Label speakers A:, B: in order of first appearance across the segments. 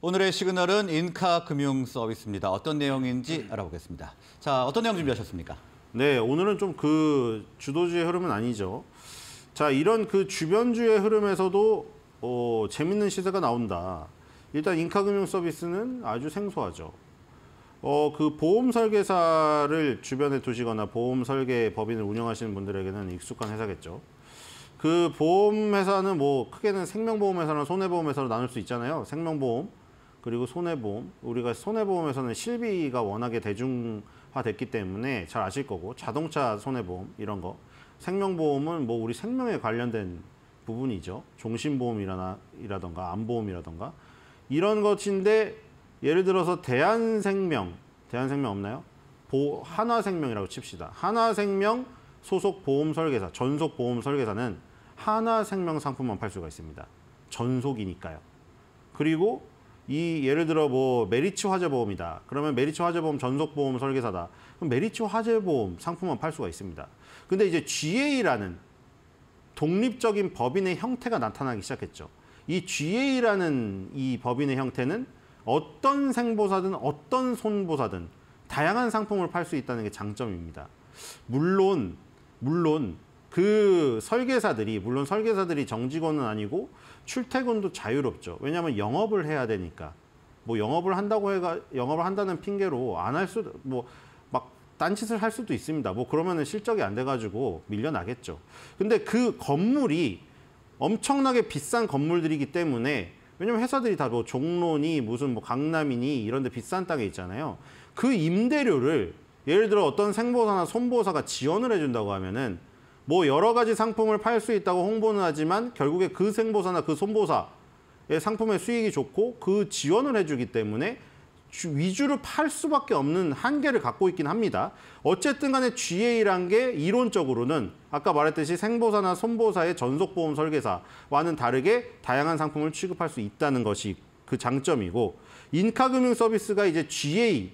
A: 오늘의 시그널은 인카 금융 서비스입니다. 어떤 내용인지 알아보겠습니다. 자, 어떤 내용 준비하셨습니까? 네, 오늘은 좀 그 주도주의 흐름은 아니죠. 자, 이런 그 주변주의 흐름에서도 어, 재밌는 시세가 나온다. 일단 인카 금융 서비스는 아주 생소하죠. 어, 그 보험 설계사를 주변에 두시거나 보험 설계 법인을 운영하시는 분들에게는 익숙한 회사겠죠. 그 보험회사는 뭐 크게는 생명보험회사나 손해보험회사로 나눌 수 있잖아요. 생명보험, 그리고 손해보험 우리가 손해보험에서는 실비가 워낙에 대중화됐기 때문에 잘 아실 거고 자동차 손해보험 이런 거 생명보험은 뭐 우리 생명에 관련된 부분이죠 종신보험이라던가 안보험이라든가 이런 것인데 예를 들어서 대한생명 대한생명 없나요? 보, 하나생명이라고 칩시다 하나생명 소속 보험 설계사 전속 보험 설계사는 하나생명 상품만 팔 수가 있습니다 전속이니까요 그리고 이 예를 들어 뭐 메리츠 화재보험이다. 그러면 메리츠 화재보험 전속보험 설계사다. 그럼 메리츠 화재보험 상품만 팔 수가 있습니다. 근데 이제 GA라는 독립적인 법인의 형태가 나타나기 시작했죠. 이 GA라는 이 법인의 형태는 어떤 생보사든 어떤 손보사든 다양한 상품을 팔 수 있다는 게 장점입니다. 물론 물론 그 설계사들이 물론 설계사들이 정직원은 아니고 출퇴근도 자유롭죠. 왜냐하면 영업을 해야 되니까. 뭐 영업을 한다고 해가 영업을 한다는 핑계로 안 할 수도 뭐 막 딴짓을 할 수도 있습니다. 뭐 그러면은 실적이 안 돼가지고 밀려나겠죠. 근데 그 건물이 엄청나게 비싼 건물들이기 때문에 왜냐면 회사들이 다 뭐 종로니 무슨 뭐 강남이니 이런 데 비싼 땅에 있잖아요. 그 임대료를 예를 들어 어떤 생보사나 손보사가 지원을 해준다고 하면은 뭐 여러 가지 상품을 팔 수 있다고 홍보는 하지만 결국에 그 생보사나 그 손보사의 상품의 수익이 좋고 그 지원을 해주기 때문에 위주로 팔 수밖에 없는 한계를 갖고 있긴 합니다. 어쨌든 간에 GA란 게 이론적으로는 아까 말했듯이 생보사나 손보사의 전속보험 설계사와는 다르게 다양한 상품을 취급할 수 있다는 것이 그 장점이고 인카금융 서비스가 이제 GA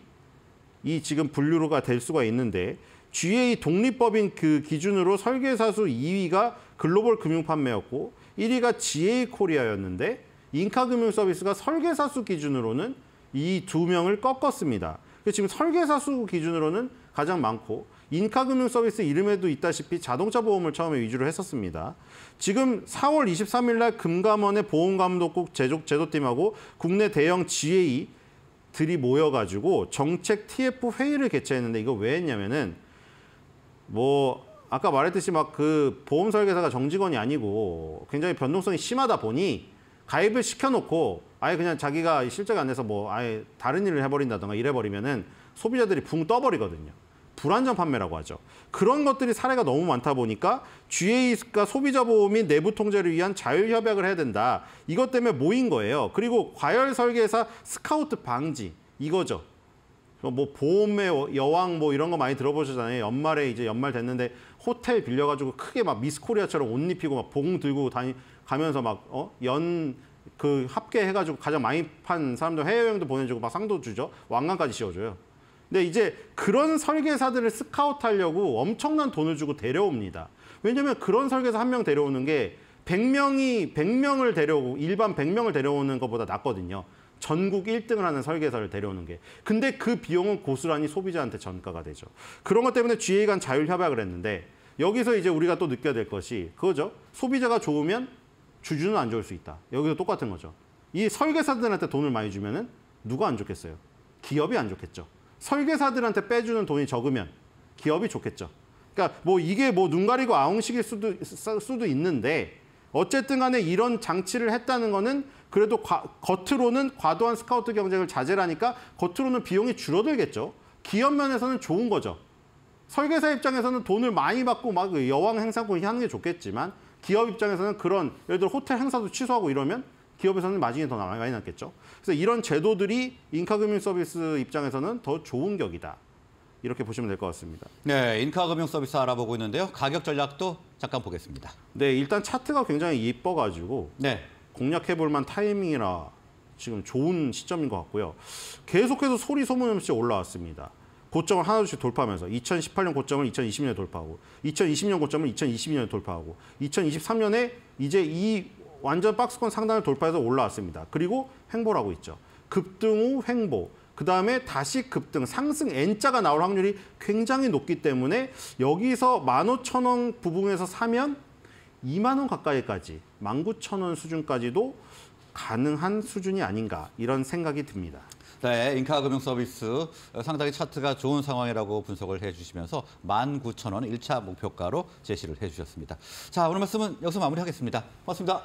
A: 이 지금 분류로가 될 수가 있는데 GA 독립법인 그 기준으로 설계사수 2위가 글로벌 금융 판매였고 1위가 GA 코리아였는데 인카금융 서비스가 설계사수 기준으로는 이 두 명을 꺾었습니다. 지금 설계사수 기준으로는 가장 많고 인카금융 서비스 이름에도 있다시피 자동차 보험을 처음에 위주로 했었습니다. 지금 4월 23일 날 금감원의 보험감독국 제조, 도팀하고 국내 대형 GA 들이 모여가지고 정책 TF 회의를 개최했는데 이거 왜 했냐면은 뭐 아까 말했듯이 막 그 보험 설계사가 정직원이 아니고 굉장히 변동성이 심하다 보니 가입을 시켜놓고 아예 그냥 자기가 실적이 안 돼서 뭐 아예 다른 일을 해버린다던가 이래버리면은 소비자들이 붕 떠버리거든요. 불안정 판매라고 하죠. 그런 것들이 사례가 너무 많다 보니까 GA가 소비자 보험이 내부 통제를 위한 자율 협약을 해야 된다. 이것 때문에 모인 거예요. 그리고 과열 설계사 스카우트 방지 이거죠. 뭐, 뭐 보험의 여왕 뭐 이런 거 많이 들어보셨잖아요. 연말에 이제 연말 됐는데 호텔 빌려가지고 크게 막 미스코리아처럼 옷 입히고 막 봉 들고 다니 가면서 막어연 그 합계해가지고 가장 많이 판 사람들 해외여행도 보내주고 막 상도 주죠. 왕관까지 씌워줘요. 근데 이제 그런 설계사들을 스카웃하려고 엄청난 돈을 주고 데려옵니다. 왜냐면 그런 설계사 한 명 데려오는 게 100명이 100명을 데려오고 일반 100명을 데려오는 것보다 낫거든요. 전국 1등을 하는 설계사를 데려오는 게. 근데 그 비용은 고스란히 소비자한테 전가가 되죠. 그런 것 때문에 GA 간 자율 협약을 했는데 여기서 이제 우리가 또 느껴야 될 것이 그거죠. 소비자가 좋으면 주주는 안 좋을 수 있다. 여기서 똑같은 거죠. 이 설계사들한테 돈을 많이 주면은 누가 안 좋겠어요? 기업이 안 좋겠죠. 설계사들한테 빼주는 돈이 적으면 기업이 좋겠죠. 그러니까 뭐 이게 뭐 눈 가리고 아웅식일 수도 수도 있는데 어쨌든 간에 이런 장치를 했다는 거는 그래도 과, 겉으로는 과도한 스카우트 경쟁을 자제라니까 겉으로는 비용이 줄어들겠죠. 기업 면에서는 좋은 거죠. 설계사 입장에서는 돈을 많이 받고 막 여왕 행사고 하는 게 좋겠지만 기업 입장에서는 그런 예를 들어 호텔 행사도 취소하고 이러면 기업에서는 마진이 더 많이 났겠죠. 그래서 이런 제도들이 인카금융 서비스 입장에서는 더 좋은 격이다. 이렇게 보시면 될 것 같습니다. 네, 인카금융 서비스 알아보고 있는데요. 가격 전략도 잠깐 보겠습니다. 네, 일단 차트가 굉장히 예뻐가지고 네. 공략해볼 만 타이밍이라 지금 좋은 시점인 것 같고요. 계속해서 소리 소문 없이 올라왔습니다. 고점을 하나씩 돌파하면서 2018년 고점을 2020년에 돌파하고 2020년 고점을 2022년에 돌파하고 2023년에 이제 이 완전 박스권 상단을 돌파해서 올라왔습니다. 그리고 횡보라고 있죠. 급등 후 횡보. 그다음에 다시 급등, 상승 N자가 나올 확률이 굉장히 높기 때문에 여기서 1 5 0 0 0원 부분에서 사면 2만원 가까이까지, 1 9 0 0 0원 수준까지도 가능한 수준이 아닌가 이런 생각이 듭니다. 네, 인카금융서비스 상당히 차트가 좋은 상황이라고 분석을 해주시면서 19,000원 1차 목표가로 제시를 해주셨습니다. 자, 오늘 말씀은 여기서 마무리하겠습니다. 고맙습니다.